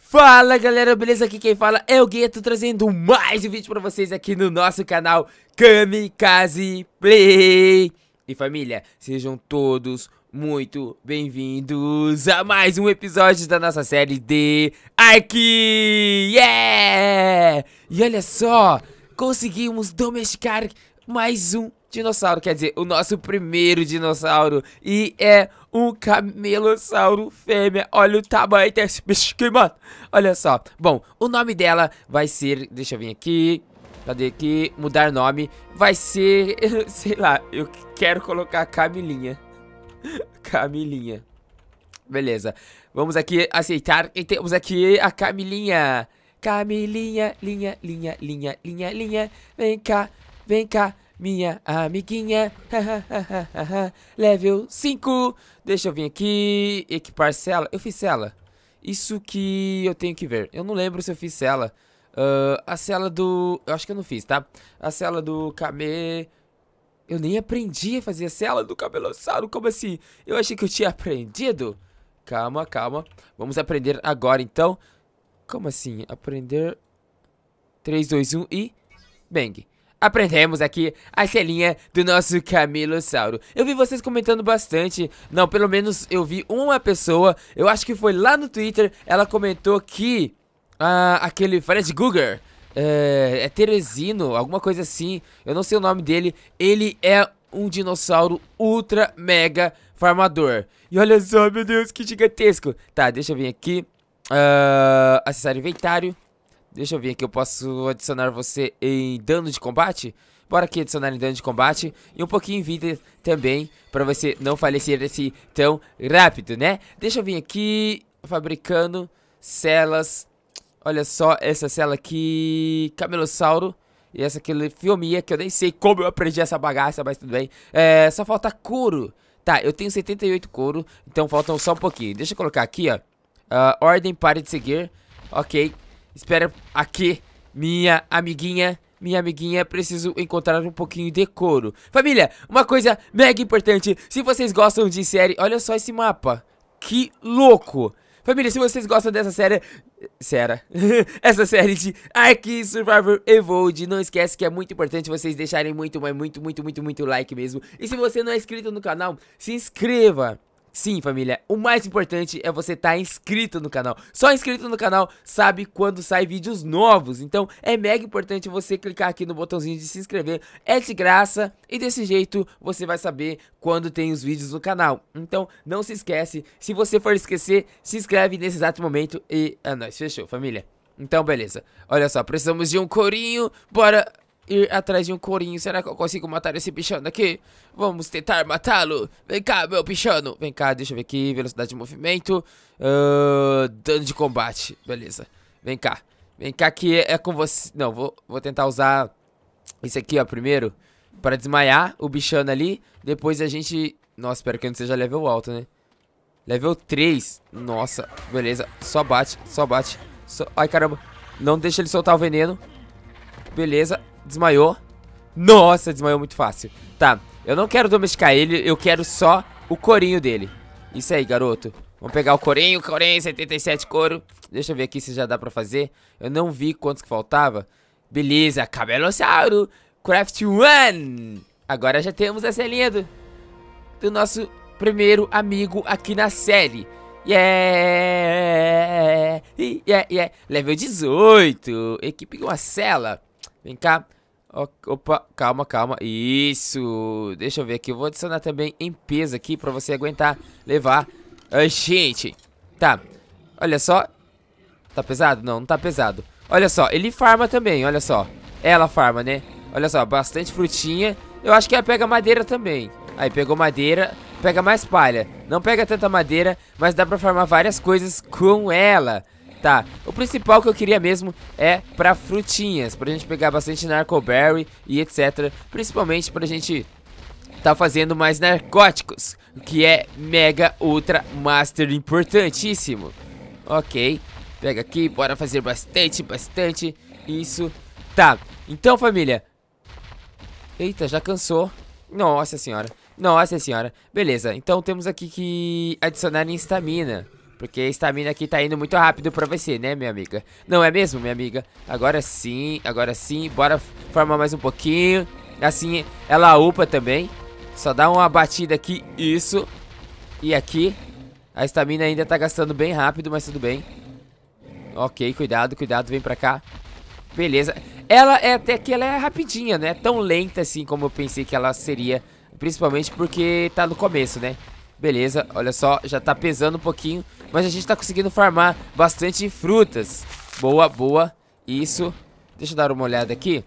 fala galera, beleza? Aqui quem fala é o Gueto trazendo mais um vídeo pra vocês aqui no nosso canal Kamikaze Play E família, sejam todos muito bem-vindos a mais um episódio da nossa série de Aqui! Yeah! E olha só, conseguimos domesticar mais um dinossauro, quer dizer, o nosso primeiro dinossauro. E é um camelossauro fêmea. Olha o tamanho desse bicho aqui, mano. Olha só. Bom, o nome dela vai ser... Deixa eu vir aqui. Cadê aqui? Mudar nome. Vai ser... Sei lá, eu quero colocar Camilinha. Camilinha. Beleza. Vamos aqui aceitar. E temos aqui a Camilinha. Camilinha, linha, linha, linha, linha, linha. Vem cá, vem cá minha amiguinha. Level 5. Deixa eu vir aqui. Equipar cela. Eu fiz cela. Isso que eu tenho que ver. Eu não lembro se eu fiz cela. Uh, a cela do... Eu acho que eu não fiz, tá? A cela do Kame... Eu nem aprendi a fazer a cela do cabelossauro. Como assim? Eu achei que eu tinha aprendido. Calma, calma. Vamos aprender agora, então. Como assim? Aprender... 3, 2, 1 e... Bang aprendemos aqui a selinha do nosso Camilossauro. Eu vi vocês comentando bastante, não, pelo menos eu vi uma pessoa, eu acho que foi lá no Twitter, ela comentou que ah, aquele Fred Guger, é, eh, é Teresino, alguma coisa assim, eu não sei o nome dele, ele é um dinossauro ultra mega farmador. E olha só, meu Deus, que gigantesco. Tá, deixa eu vir aqui, uh, acessar inventário. Deixa eu ver aqui, eu posso adicionar você em dano de combate? Bora aqui adicionar em dano de combate e um pouquinho em vida também, pra você não falecer assim tão rápido, né? Deixa eu vir aqui, fabricando celas. Olha só essa cela aqui, camelossauro. E essa aqui, fiomia, que eu nem sei como eu aprendi essa bagaça, mas tudo bem. É, só falta couro. Tá, eu tenho 78 couro, então faltam só um pouquinho. Deixa eu colocar aqui, ó. Uh, ordem, pare de seguir. Ok, Espera aqui, minha amiguinha. Minha amiguinha, preciso encontrar um pouquinho de couro. Família, uma coisa mega importante. Se vocês gostam de série, olha só esse mapa. Que louco. Família, se vocês gostam dessa série... Sera. Essa série de Ark Survivor Evolved. Não esquece que é muito importante vocês deixarem muito, mas muito, muito, muito, muito like mesmo. E se você não é inscrito no canal, se inscreva. Sim, família, o mais importante é você estar tá inscrito no canal. Só inscrito no canal sabe quando sai vídeos novos. Então é mega importante você clicar aqui no botãozinho de se inscrever. É de graça e desse jeito você vai saber quando tem os vídeos no canal. Então não se esquece. Se você for esquecer, se inscreve nesse exato momento e é nóis. Fechou, família? Então beleza. Olha só, precisamos de um corinho. Bora ir atrás de um corinho. Será que eu consigo matar esse bichano aqui? Vamos tentar matá-lo. Vem cá, meu bichano. Vem cá, deixa eu ver aqui. Velocidade de movimento. Uh, dano de combate. Beleza. Vem cá. Vem cá que é com você. Não, vou, vou tentar usar isso aqui, ó, primeiro. Pra desmaiar o bichano ali. Depois a gente... Nossa, espero que não seja level alto, né? Level 3. Nossa, beleza. Só bate, só bate. Só... Ai, caramba. Não deixa ele soltar o veneno. Beleza. Desmaiou. Nossa, desmaiou muito fácil. Tá, eu não quero domesticar ele, eu quero só o corinho dele. Isso aí, garoto. Vamos pegar o corinho, corinho, 77 couro. Deixa eu ver aqui se já dá pra fazer. Eu não vi quantos que faltava. Beleza, cabelossauro, craft one. Agora já temos a selinha do, do nosso primeiro amigo aqui na série. Yeah, yeah, yeah. Level 18, equipe com a cela. Vem cá, Opa, calma, calma. Isso. Deixa eu ver aqui. Eu vou adicionar também em peso aqui pra você aguentar levar. Ai, gente. Tá. Olha só. Tá pesado? Não, não tá pesado. Olha só, ele farma também, olha só. Ela farma, né? Olha só, bastante frutinha. Eu acho que ela pega madeira também. Aí, pegou madeira. Pega mais palha. Não pega tanta madeira, mas dá pra farmar várias coisas com ela. Tá, o principal que eu queria mesmo é pra frutinhas, pra gente pegar bastante narcoberry e etc. Principalmente pra gente tá fazendo mais narcóticos, que é mega, ultra, master, importantíssimo. Ok, pega aqui, bora fazer bastante, bastante, isso. Tá, então família, eita, já cansou. Nossa senhora, nossa senhora, beleza, então temos aqui que adicionar em estamina. Porque a estamina aqui tá indo muito rápido pra você, né, minha amiga? Não é mesmo, minha amiga? Agora sim, agora sim. Bora farmar mais um pouquinho. Assim, ela upa também. Só dá uma batida aqui, isso. E aqui. A estamina ainda tá gastando bem rápido, mas tudo bem. Ok, cuidado, cuidado, vem pra cá. Beleza. Ela é até que ela é rapidinha, não é tão lenta assim como eu pensei que ela seria. Principalmente porque tá no começo, né? Beleza, olha só, já tá pesando um pouquinho, mas a gente tá conseguindo farmar bastante frutas. Boa, boa, isso. Deixa eu dar uma olhada aqui.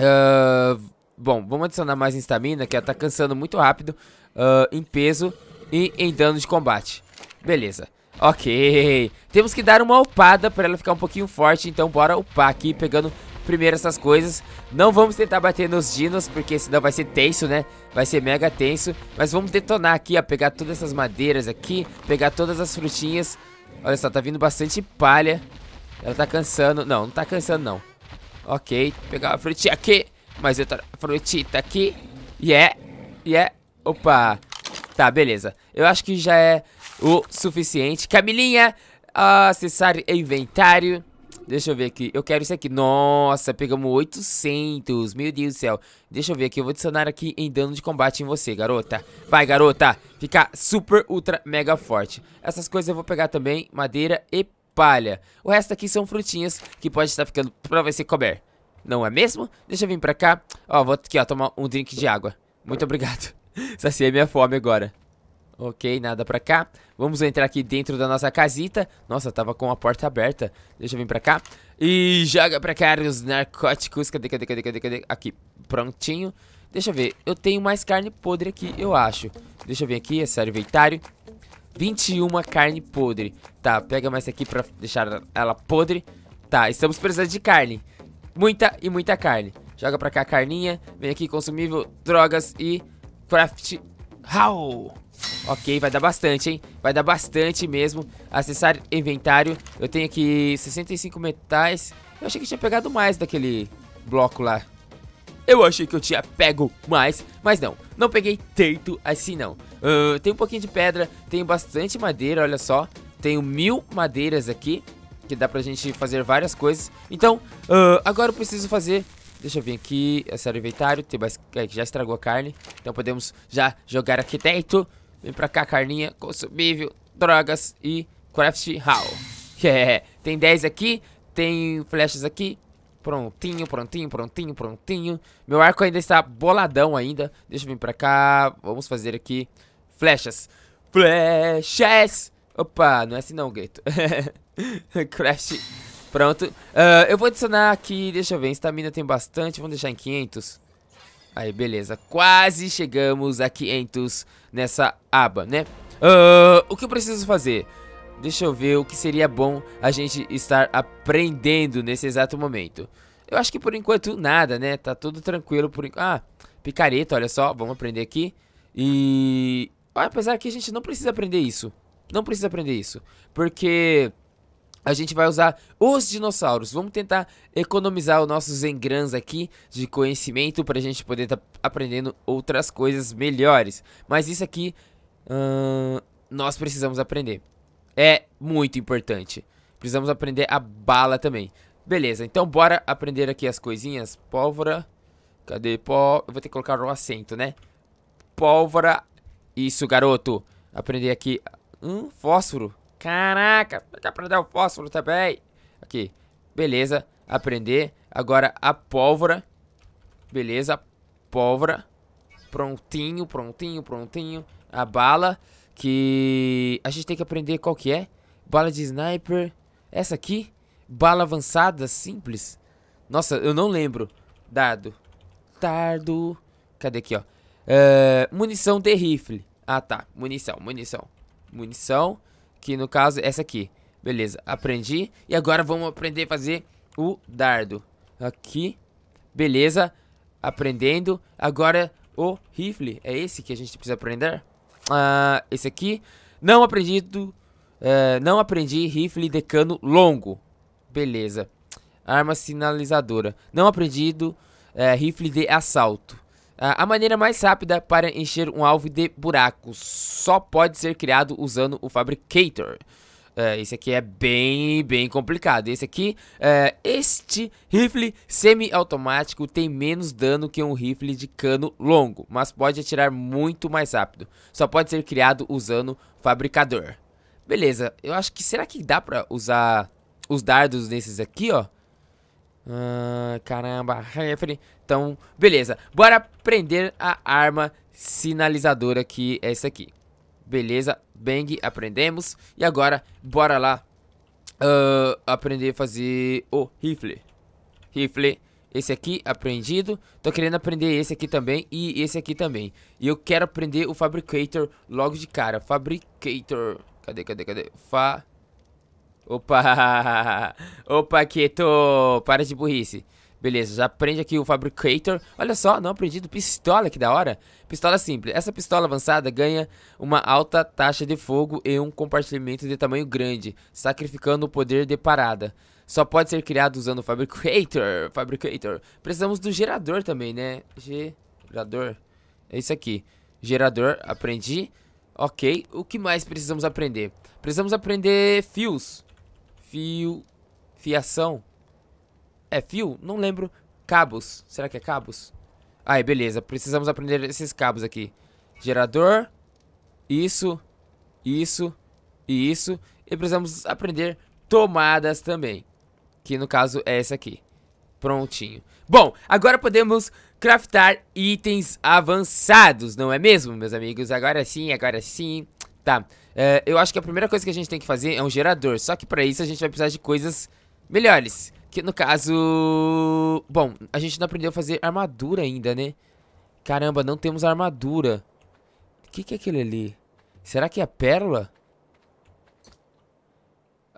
Uh, bom, vamos adicionar mais em que ela tá cansando muito rápido, uh, em peso e em dano de combate. Beleza. Ok, temos que dar uma upada para ela ficar um pouquinho forte, então bora upar aqui, pegando primeiro essas coisas. Não vamos tentar bater nos dinos, porque senão vai ser tenso, né? Vai ser mega tenso, mas vamos detonar aqui, ó, pegar todas essas madeiras aqui, pegar todas as frutinhas. Olha só, tá vindo bastante palha. Ela tá cansando. Não, não tá cansando, não. Ok, pegar uma frutinha aqui, mais outra frutita aqui. Yeah, yeah. É, é. Opa. Tá, beleza. Eu acho que já é o suficiente. Camilinha, acessar inventário. Deixa eu ver aqui. Eu quero isso aqui. Nossa, pegamos 800. Meu Deus do céu. Deixa eu ver aqui. Eu vou adicionar aqui em dano de combate em você, garota. Vai, garota. Ficar super, ultra, mega forte. Essas coisas eu vou pegar também. Madeira e palha. O resto aqui são frutinhas que pode estar ficando pra você comer. Não é mesmo? Deixa eu vir pra cá. Ó, vou aqui, ó, tomar um drink de água. Muito obrigado. Saciei minha fome agora. Ok, nada pra cá. Vamos entrar aqui dentro da nossa casita. Nossa, tava com a porta aberta. Deixa eu vir pra cá. E joga pra cá os narcóticos. Cadê, cadê, cadê, cadê, cadê? Aqui, prontinho. Deixa eu ver. Eu tenho mais carne podre aqui, eu acho. Deixa eu ver aqui, é sério, inventário. 21 carne podre. Tá, pega mais aqui pra deixar ela podre. Tá, estamos precisando de carne. Muita e muita carne. Joga pra cá a carninha. Vem aqui, consumível, drogas e craft. How? Ok, vai dar bastante, hein? Vai dar bastante mesmo. Acessar inventário. Eu tenho aqui 65 metais. Eu achei que eu tinha pegado mais daquele bloco lá. Eu achei que eu tinha pego mais, mas não. Não peguei tanto assim, não. Uh, tem um pouquinho de pedra, tenho bastante madeira, olha só. Tenho mil madeiras aqui, que dá pra gente fazer várias coisas. Então, uh, agora eu preciso fazer Deixa eu vir aqui, acessar o inventário, tem mais... É, já estragou a carne, então podemos já jogar aqui dentro. Vem pra cá, carninha, consumível, drogas e craft hall. É, tem 10 aqui, tem flechas aqui. Prontinho, prontinho, prontinho, prontinho. Meu arco ainda está boladão ainda. Deixa eu vir pra cá. Vamos fazer aqui flechas. Flechas! Opa, não é assim não, gueto craft. Pronto. Uh, eu vou adicionar aqui, deixa eu ver, estamina tem bastante. Vamos deixar em 500. Aí, beleza. Quase chegamos a 500 nessa aba, né? Uh, o que eu preciso fazer? Deixa eu ver o que seria bom a gente estar aprendendo nesse exato momento. Eu acho que por enquanto nada, né? Tá tudo tranquilo por enquanto. Ah, picareta, olha só. Vamos aprender aqui. E... Ah, apesar que a gente não precisa aprender isso. Não precisa aprender isso. Porque a gente vai usar os dinossauros. Vamos tentar economizar os nossos engrans aqui de conhecimento para a gente poder estar tá aprendendo outras coisas melhores. Mas isso aqui uh, nós precisamos aprender. É muito importante. Precisamos aprender a bala também. Beleza, então bora aprender aqui as coisinhas. Pólvora. Cadê pó? Eu vou ter que colocar o acento, né? Pólvora. Isso, garoto. Aprender aqui. Hum, fósforo. Caraca, dá pra dar o fósforo também. Aqui, beleza, aprender. Agora a pólvora. Beleza, pólvora. Prontinho, prontinho, prontinho. A bala, que a gente tem que aprender qual que é. Bala de sniper. Essa aqui, bala avançada, simples. Nossa, eu não lembro. Dado. Tardo. Cadê aqui, ó? Eh, munição de rifle. Ah, tá. Munição, munição. Munição. Que no caso é essa aqui. Beleza, aprendi. E agora vamos aprender a fazer o dardo. Aqui. Beleza. Aprendendo. Agora o rifle. É esse que a gente precisa aprender? Ah, esse aqui. Não aprendi do... Eh, não aprendi rifle de cano longo. Beleza. Arma sinalizadora. Não aprendido eh, rifle de assalto. Ah, a maneira mais rápida para encher um alvo de buracos só pode ser criado usando o Fabricator. Uh, esse aqui é bem, bem complicado. Esse aqui, uh, este rifle semi-automático tem menos dano que um rifle de cano longo, mas pode atirar muito mais rápido. Só pode ser criado usando fabricador. Beleza, eu acho que, será que dá pra usar os dardos nesses aqui, ó? Ah, caramba, refere. Então, beleza. Bora aprender a arma sinalizadora que é essa aqui. Beleza, bang, aprendemos. E agora, bora lá uh, aprender a fazer o rifle. Rifle, esse aqui aprendido. Tô querendo aprender esse aqui também e esse aqui também. E eu quero aprender o Fabricator logo de cara. Fabricator, cadê, cadê, cadê? Fa... Opa! Opa, Keto! Para de burrice. Beleza, já aprende aqui o Fabricator. Olha só, não aprendi do pistola, que da hora. Pistola simples. Essa pistola avançada ganha uma alta taxa de fogo e um compartimento de tamanho grande, sacrificando o poder de parada. Só pode ser criado usando o Fabricator. Fabricator. Precisamos do gerador também, né? Gerador. É isso aqui. Gerador, aprendi. Ok. O que mais precisamos aprender? Precisamos aprender fios. Fio. Fiação. É fio? Não lembro. Cabos. Será que é cabos? Aí, beleza. Precisamos aprender esses cabos aqui. Gerador. Isso. Isso. E isso. E precisamos aprender tomadas também. Que no caso é essa aqui. Prontinho. Bom, agora podemos craftar itens avançados, não é mesmo, meus amigos? Agora sim, agora sim. Tá. É, eu acho que a primeira coisa que a gente tem que fazer é um gerador. Só que pra isso a gente vai precisar de coisas melhores. Que no caso... Bom, a gente não aprendeu a fazer armadura ainda, né? Caramba, não temos armadura. O que, que é aquele ali? Será que é pérola?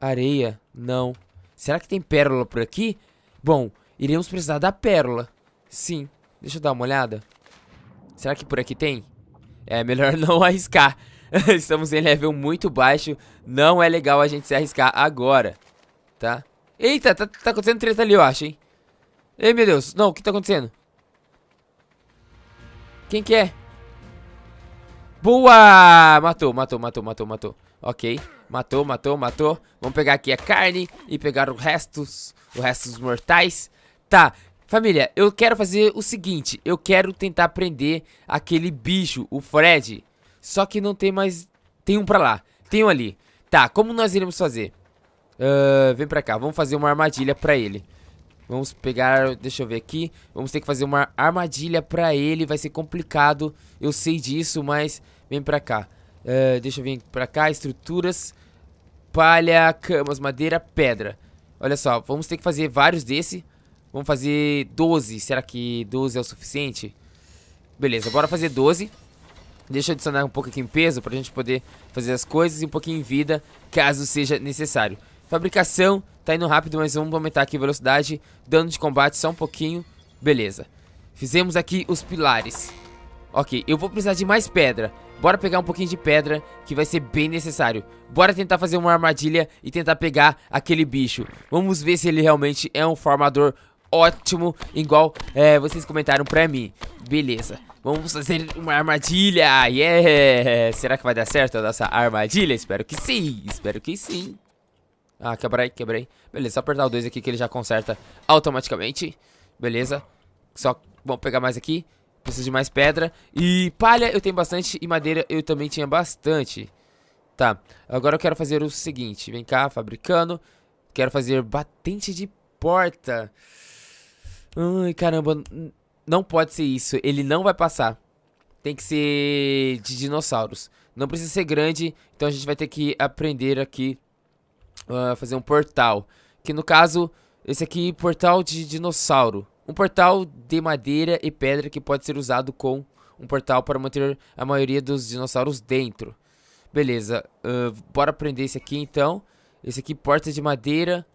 Areia? Não. Será que tem pérola por aqui? Bom, iremos precisar da pérola. Sim. Deixa eu dar uma olhada. Será que por aqui tem? É melhor não arriscar. Estamos em level muito baixo. Não é legal a gente se arriscar agora, tá? Eita, tá, tá acontecendo treta ali, eu acho, hein? Ei, meu Deus. Não, o que tá acontecendo? Quem que é? Boa! Matou, matou, matou, matou, matou. Ok. Matou, matou, matou. Vamos pegar aqui a carne e pegar os restos, os restos mortais. Tá. Família, eu quero fazer o seguinte. Eu quero tentar prender aquele bicho, o Fred. Só que não tem mais... Tem um pra lá. Tem um ali. Tá, como nós iremos fazer? Uh, vem pra cá. Vamos fazer uma armadilha pra ele. Vamos pegar... Deixa eu ver aqui. Vamos ter que fazer uma armadilha pra ele. Vai ser complicado. Eu sei disso, mas... Vem pra cá. Uh, deixa eu vir pra cá. Estruturas. Palha, camas, madeira, pedra. Olha só. Vamos ter que fazer vários desse. Vamos fazer 12. Será que 12 é o suficiente? Beleza, bora fazer 12. 12. Deixa eu adicionar um pouco aqui em peso para a gente poder fazer as coisas e um pouquinho em vida, caso seja necessário. Fabricação, tá indo rápido, mas vamos aumentar aqui a velocidade. Dano de combate só um pouquinho. Beleza. Fizemos aqui os pilares. Ok, eu vou precisar de mais pedra. Bora pegar um pouquinho de pedra, que vai ser bem necessário. Bora tentar fazer uma armadilha e tentar pegar aquele bicho. Vamos ver se ele realmente é um formador ótimo, igual é, vocês comentaram pra mim. Beleza. Vamos fazer uma armadilha, yeah! Será que vai dar certo a nossa armadilha? Espero que sim, espero que sim. Ah, quebrei, quebrei. Beleza, só apertar o 2 aqui que ele já conserta automaticamente. Beleza. Só, vamos pegar mais aqui. Preciso de mais pedra. E palha eu tenho bastante e madeira eu também tinha bastante. Tá, agora eu quero fazer o seguinte. Vem cá, fabricando. Quero fazer batente de porta. Ai, caramba. Não pode ser isso, ele não vai passar. Tem que ser de dinossauros. Não precisa ser grande, então a gente vai ter que aprender aqui uh, fazer um portal. Que no caso, esse aqui, portal de dinossauro. Um portal de madeira e pedra que pode ser usado com um portal para manter a maioria dos dinossauros dentro. Beleza, uh, bora aprender esse aqui então. Esse aqui, porta de madeira.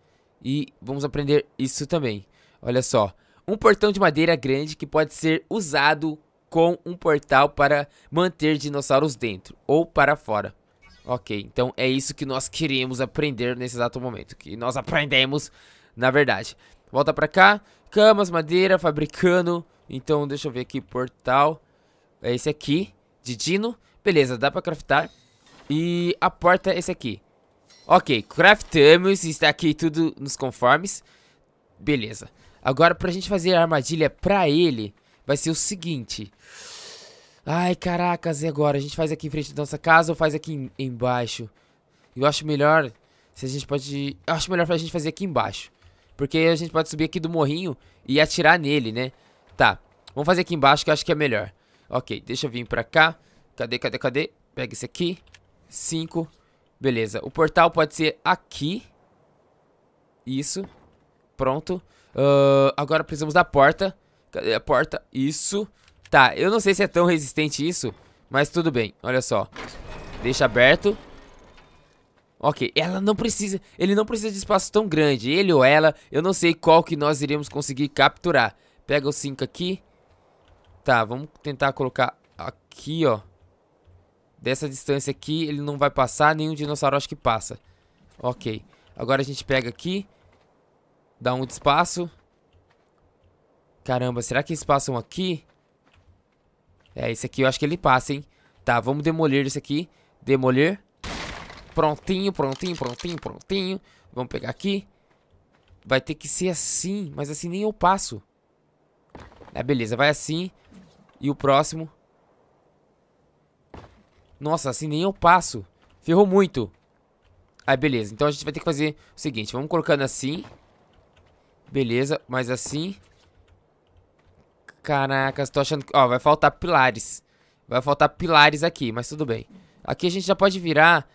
E vamos aprender isso também. Olha só. Um portão de madeira grande que pode ser usado com um portal para manter dinossauros dentro ou para fora. Ok, então é isso que nós queríamos aprender nesse exato momento, que nós aprendemos, na verdade. Volta pra cá, camas, madeira, fabricando, então deixa eu ver aqui, portal, é esse aqui, de dino, beleza, dá pra craftar, e a porta é esse aqui. Ok, craftamos, está aqui tudo nos conformes, beleza. Agora, pra gente fazer a armadilha pra ele, vai ser o seguinte. Ai, caracas, e agora? A gente faz aqui em frente da nossa casa ou faz aqui em, embaixo? Eu acho melhor se a gente pode... Eu acho melhor pra gente fazer aqui embaixo. Porque a gente pode subir aqui do morrinho e atirar nele, né? Tá, vamos fazer aqui embaixo que eu acho que é melhor. Ok, deixa eu vir pra cá. Cadê, cadê, cadê? Pega esse aqui. Cinco. Beleza, o portal pode ser aqui. Isso. Pronto. Uh, agora precisamos da porta. Cadê a porta? Isso. Tá, eu não sei se é tão resistente isso, mas tudo bem. Olha só. Deixa aberto. Ok, ela não precisa, ele não precisa de espaço tão grande, ele ou ela, eu não sei qual que nós iríamos conseguir capturar. Pega o 5 aqui. Tá, vamos tentar colocar aqui, ó. Dessa distância aqui, ele não vai passar, nenhum dinossauro acho que passa. Ok, agora a gente pega aqui, Dá um de espaço. Caramba, será que eles passam é aqui? É, esse aqui eu acho que ele passa, hein? Tá, vamos demolir esse aqui. Demolir. Prontinho, prontinho, prontinho, prontinho. Vamos pegar aqui. Vai ter que ser assim, mas assim nem eu passo. É, beleza, vai assim. E o próximo. Nossa, assim nem eu passo. Ferrou muito. Aí, beleza. Então a gente vai ter que fazer o seguinte. Vamos colocando assim. Beleza, mas assim... Caracas, tô achando que... Ó, vai faltar pilares. Vai faltar pilares aqui, mas tudo bem. Aqui a gente já pode virar...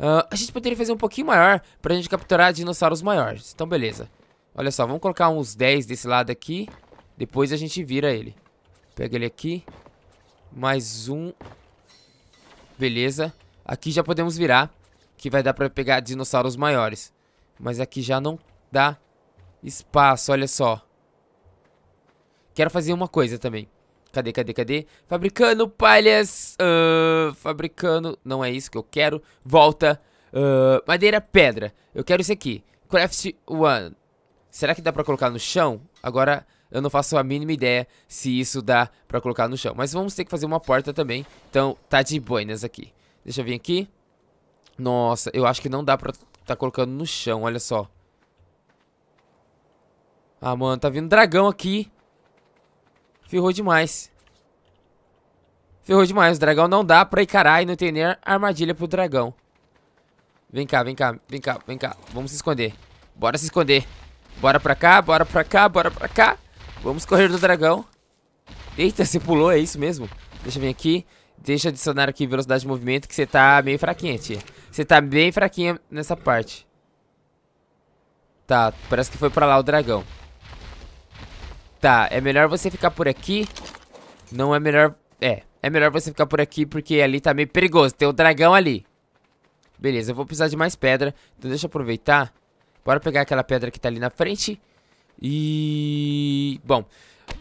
Uh, a gente poderia fazer um pouquinho maior pra gente capturar dinossauros maiores. Então, beleza. Olha só, vamos colocar uns 10 desse lado aqui. Depois a gente vira ele. Pega ele aqui. Mais um. Beleza. Aqui já podemos virar. Que vai dar pra pegar dinossauros maiores. Mas aqui já não dá Espaço, olha só. Quero fazer uma coisa também. Cadê, cadê, cadê? Fabricando palhas. Uh, fabricando. Não é isso que eu quero. Volta. Uh, madeira, pedra. Eu quero isso aqui. Craft one. Será que dá pra colocar no chão? Agora eu não faço a mínima ideia se isso dá pra colocar no chão. Mas vamos ter que fazer uma porta também. Então tá de boinas aqui. Deixa eu vir aqui. Nossa, eu acho que não dá pra tá colocando no chão, olha só. Ah, mano, tá vindo dragão aqui. Ferrou demais. Ferrou demais. O dragão não dá pra encarar e não tem nem armadilha pro dragão. Vem cá, vem cá, vem cá, vem cá. Vamos se esconder. Bora se esconder. Bora pra cá, bora pra cá, bora pra cá. Vamos correr do dragão. Eita, você pulou, é isso mesmo? Deixa eu vir aqui. Deixa eu adicionar aqui velocidade de movimento que você tá meio fraquinha, tia. Você tá bem fraquinha nessa parte. Tá, parece que foi pra lá o dragão. Tá, é melhor você ficar por aqui. Não é melhor... É, é melhor você ficar por aqui porque ali tá meio perigoso. Tem um dragão ali. Beleza, eu vou precisar de mais pedra. Então deixa eu aproveitar. Bora pegar aquela pedra que tá ali na frente. E... Bom,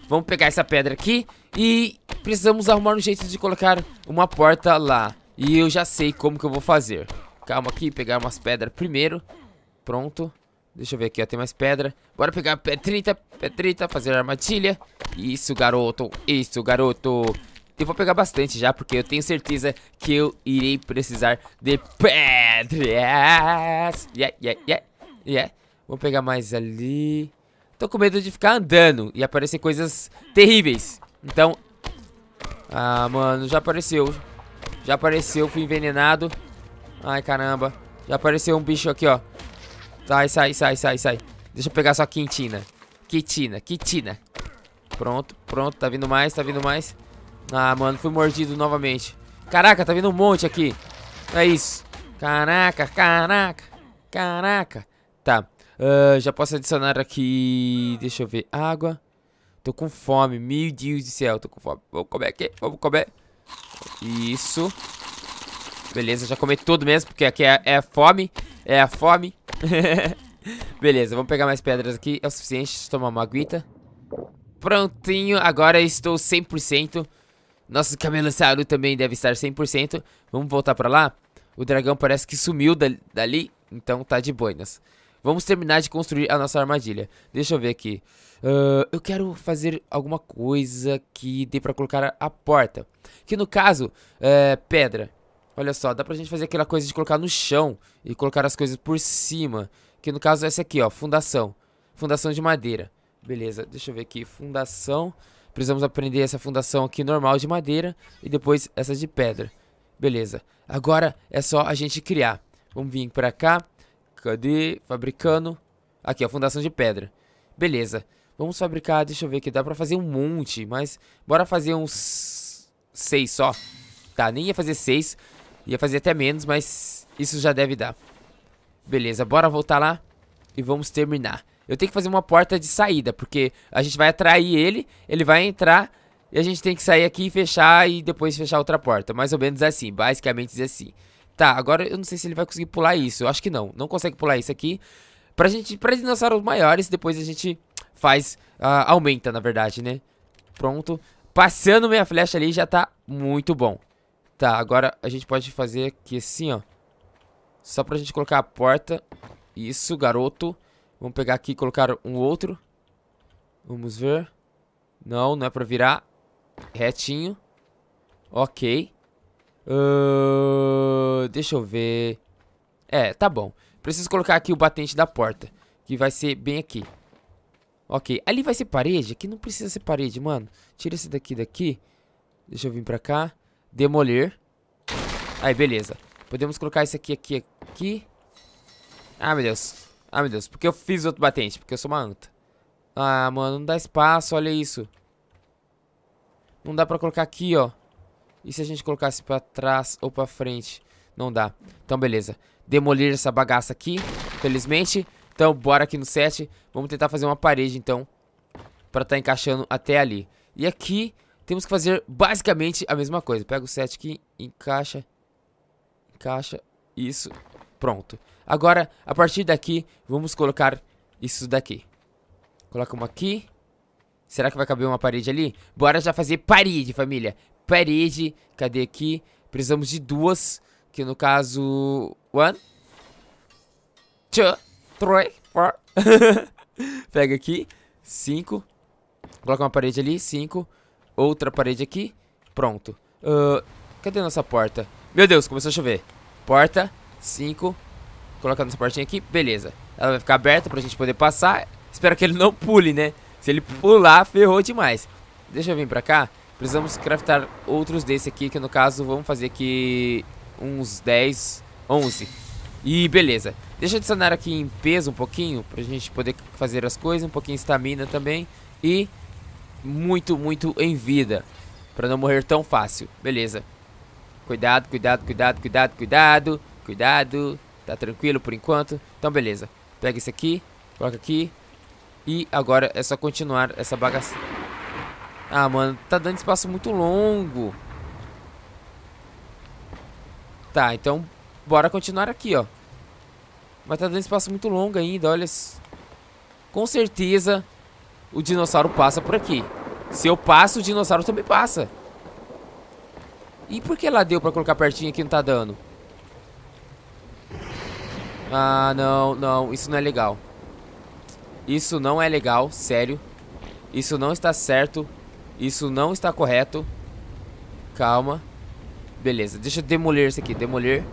vamos pegar essa pedra aqui. E precisamos arrumar um jeito de colocar uma porta lá. E eu já sei como que eu vou fazer. Calma aqui, pegar umas pedras primeiro. Pronto. Deixa eu ver aqui, ó, tem mais pedra. Bora pegar pedrita, pedrita, fazer armadilha. Isso, garoto, isso, garoto. Eu vou pegar bastante já, porque eu tenho certeza que eu irei precisar de pedras. Yeah, yeah, yeah, yeah. Vou pegar mais ali. Tô com medo de ficar andando e aparecer coisas terríveis. Então... Ah, mano, já apareceu. Já apareceu, fui envenenado. Ai, caramba. Já apareceu um bicho aqui, ó. Sai, sai, sai, sai, sai. Deixa eu pegar só quintina. Quitina, quitina. Pronto, pronto. Tá vindo mais, tá vindo mais. Ah, mano, fui mordido novamente. Caraca, tá vindo um monte aqui. É isso. Caraca, caraca, caraca. Tá. Uh, já posso adicionar aqui... Deixa eu ver. Água. Tô com fome. Meu Deus do céu, tô com fome. Vamos comer aqui, vamos comer. Isso. Beleza, já comi tudo mesmo, porque aqui é, é fome. É a fome. Beleza, vamos pegar mais pedras aqui. É o suficiente, deixa eu tomar uma aguita. Prontinho, agora estou 100%. Nosso Saru também deve estar 100%. Vamos voltar pra lá? O dragão parece que sumiu dali, então tá de boinas. Vamos terminar de construir a nossa armadilha. Deixa eu ver aqui. Uh, eu quero fazer alguma coisa que dê pra colocar a porta. Que no caso, é pedra. Olha só, dá pra gente fazer aquela coisa de colocar no chão e colocar as coisas por cima. Que no caso é essa aqui, ó, fundação. Fundação de madeira. Beleza, deixa eu ver aqui, fundação. Precisamos aprender essa fundação aqui normal de madeira e depois essa de pedra. Beleza, agora é só a gente criar. Vamos vir pra cá. Cadê? Fabricando. Aqui, ó, fundação de pedra. Beleza, vamos fabricar, deixa eu ver aqui, dá pra fazer um monte, mas bora fazer uns seis só. Tá, nem ia fazer seis, Ia fazer até menos, mas isso já deve dar. Beleza, bora voltar lá e vamos terminar. Eu tenho que fazer uma porta de saída, porque a gente vai atrair ele, ele vai entrar e a gente tem que sair aqui e fechar e depois fechar outra porta. Mais ou menos assim, basicamente assim. Tá, agora eu não sei se ele vai conseguir pular isso. Eu acho que não, não consegue pular isso aqui. Pra gente, pra dinossauros maiores, depois a gente faz, uh, aumenta na verdade, né? Pronto, passando minha flecha ali já tá muito bom. Tá, agora a gente pode fazer aqui assim, ó. Só pra gente colocar a porta. Isso, garoto. Vamos pegar aqui e colocar um outro. Vamos ver. Não, não é pra virar. Retinho. Ok. Uh, deixa eu ver. É, tá bom. Preciso colocar aqui o batente da porta. Que vai ser bem aqui. Ok. Ali vai ser parede? Aqui não precisa ser parede, mano. Tira esse daqui daqui. Deixa eu vir pra cá. Demolir. Aí, beleza. Podemos colocar esse aqui, aqui, aqui. Ah, meu Deus. Ah, meu Deus. Por que eu fiz outro batente? Porque eu sou uma anta. Ah, mano, não dá espaço, olha isso. Não dá pra colocar aqui, ó. E se a gente colocasse pra trás ou pra frente? Não dá. Então, beleza. Demolir essa bagaça aqui, felizmente. Então, bora aqui no set. Vamos tentar fazer uma parede, então. Pra tá encaixando até ali. E aqui temos que fazer basicamente a mesma coisa. Pega o set aqui, encaixa, encaixa, isso, pronto. Agora, a partir daqui, vamos colocar isso daqui. Coloca uma aqui. Será que vai caber uma parede ali? Bora já fazer parede, família. Parede, cadê aqui? Precisamos de duas, que no caso... One, two, three, four. Pega aqui, cinco. Coloca uma parede ali, cinco. Outra parede aqui. Pronto. Uh, cadê a nossa porta? Meu Deus, começou a chover. Porta, 5. Colocar nossa portinha aqui. Beleza. Ela vai ficar aberta pra gente poder passar. Espero que ele não pule, né? Se ele pular, ferrou demais. Deixa eu vir pra cá. Precisamos craftar outros desse aqui, que no caso vamos fazer aqui uns 10, 11. E beleza. Deixa eu adicionar aqui em peso um pouquinho, pra gente poder fazer as coisas. Um pouquinho de estamina também. E muito, muito em vida. Pra não morrer tão fácil. Beleza. Cuidado, cuidado, cuidado, cuidado, cuidado. Cuidado. Tá tranquilo por enquanto. Então, beleza. Pega isso aqui. Coloca aqui. E agora é só continuar essa bagaça. Ah, mano. Tá dando espaço muito longo. Tá, então... Bora continuar aqui, ó. Mas tá dando espaço muito longo ainda, olha. Com certeza o dinossauro passa por aqui. Se eu passo, o dinossauro também passa. E por que lá deu pra colocar pertinho aqui não tá dando? Ah, não, não. Isso não é legal. Isso não é legal, sério. Isso não está certo. Isso não está correto. Calma. Beleza, deixa eu demolir isso aqui. Demolir.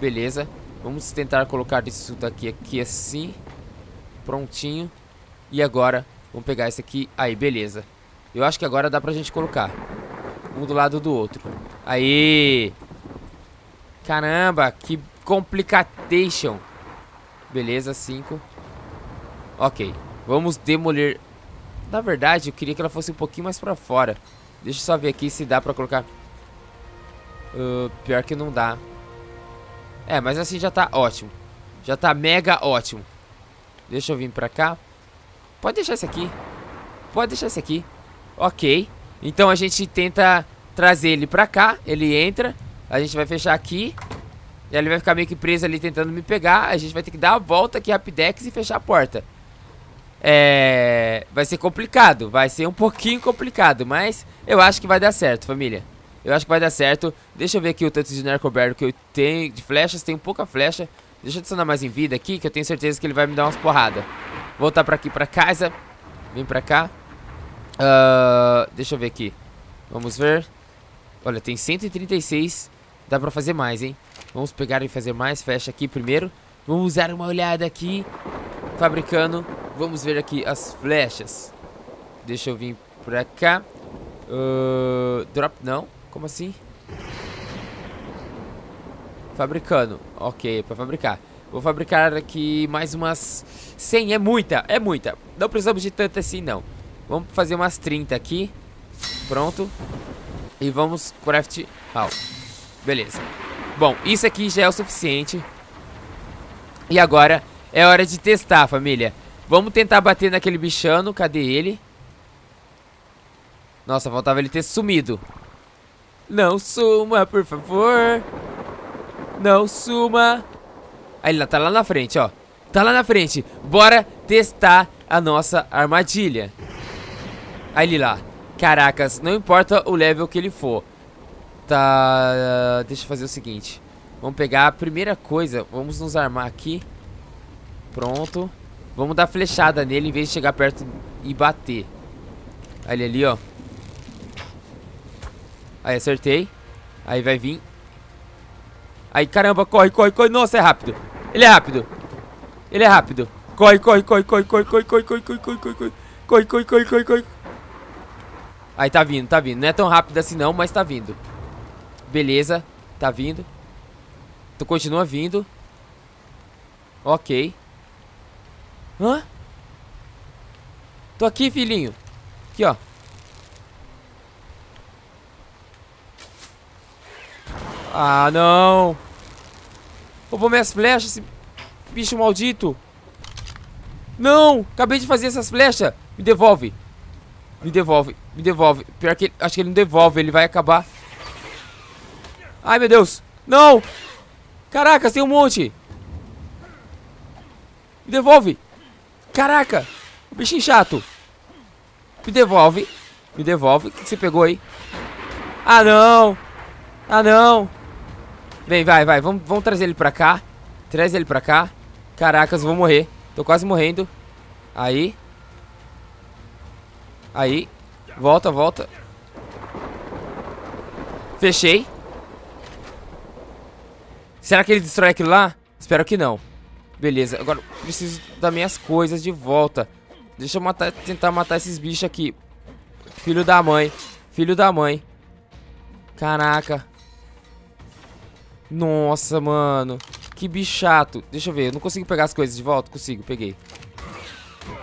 Beleza. Vamos tentar colocar isso daqui aqui assim. Prontinho. E agora, vamos pegar esse aqui. Aí, beleza. Eu acho que agora dá pra gente colocar. Um do lado do outro. Aí! Caramba, que complication. Beleza, 5. Ok. Vamos demolir... Na verdade, eu queria que ela fosse um pouquinho mais pra fora. Deixa eu só ver aqui se dá pra colocar... Uh, pior que não dá. É, mas assim já tá ótimo. Já tá mega ótimo. Deixa eu vir pra cá. Pode deixar isso aqui. Pode deixar isso aqui. Ok. Então a gente tenta trazer ele pra cá. Ele entra. A gente vai fechar aqui. E ele vai ficar meio que preso ali tentando me pegar. A gente vai ter que dar a volta aqui rapidex e fechar a porta. É... Vai ser complicado. Vai ser um pouquinho complicado. Mas eu acho que vai dar certo, família. Eu acho que vai dar certo. Deixa eu ver aqui o tanto de narcoberto que eu tenho. De flechas, tenho pouca flecha. Deixa eu adicionar mais em vida aqui, que eu tenho certeza que ele vai me dar umas porradas. Voltar pra aqui, pra casa. Vem pra cá. Uh, deixa eu ver aqui. Vamos ver. Olha, tem 136. Dá pra fazer mais, hein? Vamos pegar e fazer mais. Fecha aqui primeiro. Vamos dar uma olhada aqui. Fabricando. Vamos ver aqui as flechas. Deixa eu vir pra cá. Uh, drop, não. Como assim? Fabricando. Ok, pra fabricar. Vou fabricar aqui mais umas 100, é muita, é muita. Não precisamos de tanto assim não. Vamos fazer umas 30 aqui. Pronto. E vamos craft Beleza. Bom, isso aqui já é o suficiente. E agora é hora de testar, família. Vamos tentar bater naquele bichano. Cadê ele? Nossa, faltava ele ter sumido. Não suma, por favor. Não suma. Aí lá, tá lá na frente, ó. Tá lá na frente. Bora testar a nossa armadilha. Aí ele lá. Caracas, não importa o level que ele for. Tá... Deixa eu fazer o seguinte. Vamos pegar a primeira coisa. Vamos nos armar aqui. Pronto. Vamos dar flechada nele em vez de chegar perto e bater. Aí ele ali, ó. Aí acertei. Aí vai vir. Aí caramba, corre, corre, corre. Nossa, é rápido. Ele é rápido. Ele é rápido. Corre, corre, corre, corre, corre, corre, corre, corre, corre, corre, corre, corre, corre, corre, corre, corre. Aí tá vindo, tá vindo. Não é tão rápido assim não, mas tá vindo. Beleza, tá vindo. Tu continua vindo. Ok. Hã? Tô aqui, filhinho. Aqui, ó. Ah, não. Roubou minhas flechas, esse bicho maldito. Não! Acabei de fazer essas flechas. Me devolve. Me devolve. Me devolve. Pior que ele, acho que ele não devolve. Ele vai acabar. Ai, meu Deus. Não! Caraca, tem um monte. Me devolve. Caraca. O bichinho chato. Me devolve. Me devolve. O que você pegou aí? Ah, não. Ah, não. Vem, vai, vai. Vamos, vamos trazer ele pra cá. Traz ele pra cá. Caracas, vou morrer. Tô quase morrendo. Aí. Aí. Volta, volta. Fechei. Será que ele destrói aquilo lá? Espero que não. Beleza, agora preciso das minhas coisas de volta. Deixa eu matar, tentar matar esses bichos aqui. Filho da mãe. Filho da mãe. Caraca. Nossa, mano. Que bicho chato. Deixa eu ver. Eu não consigo pegar as coisas de volta? Consigo, peguei.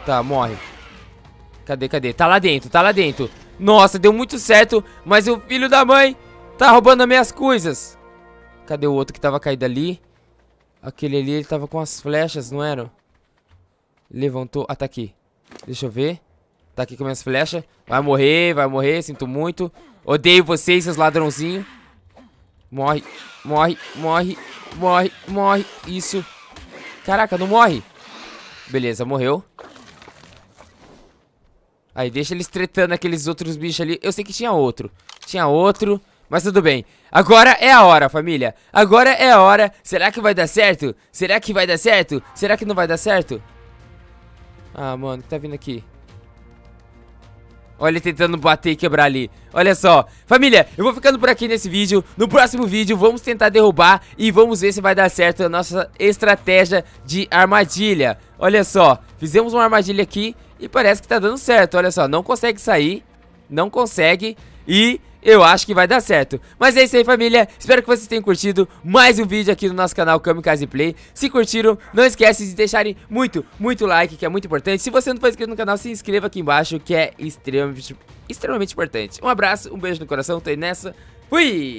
Tá, morre. Cadê, cadê? Tá lá dentro, tá lá dentro. Nossa, deu muito certo, mas o filho da mãe tá roubando as minhas coisas. Cadê o outro que tava caído ali? Aquele ali, ele tava com as flechas, não era? Levantou. Ah, tá aqui. Deixa eu ver. Tá aqui com minhas flechas. Vai morrer, vai morrer, sinto muito. Odeio vocês, seus ladrãozinhos. Morre, morre, morre, morre, morre. Isso. Caraca, não morre. Beleza, morreu. Aí, deixa eles tretando aqueles outros bichos ali. Eu sei que tinha outro. Tinha outro, mas tudo bem. Agora é a hora, família. Agora é a hora. Será que vai dar certo? Será que vai dar certo? Será que não vai dar certo? Ah, mano, o que tá vindo aqui? Olha ele tentando bater e quebrar ali. Olha só. Família, eu vou ficando por aqui nesse vídeo. No próximo vídeo, vamos tentar derrubar e vamos ver se vai dar certo a nossa estratégia de armadilha. Olha só. Fizemos uma armadilha aqui e parece que tá dando certo. Olha só, não consegue sair. Não consegue. E eu acho que vai dar certo. Mas é isso aí, família. Espero que vocês tenham curtido mais um vídeo aqui no nosso canal Kamikaze Play. Se curtiram, não esquece de deixarem muito, muito like, que é muito importante. Se você não for inscrito no canal, se inscreva aqui embaixo, que é extremamente, extremamente importante. Um abraço, um beijo no coração, tô aí nessa. Fui!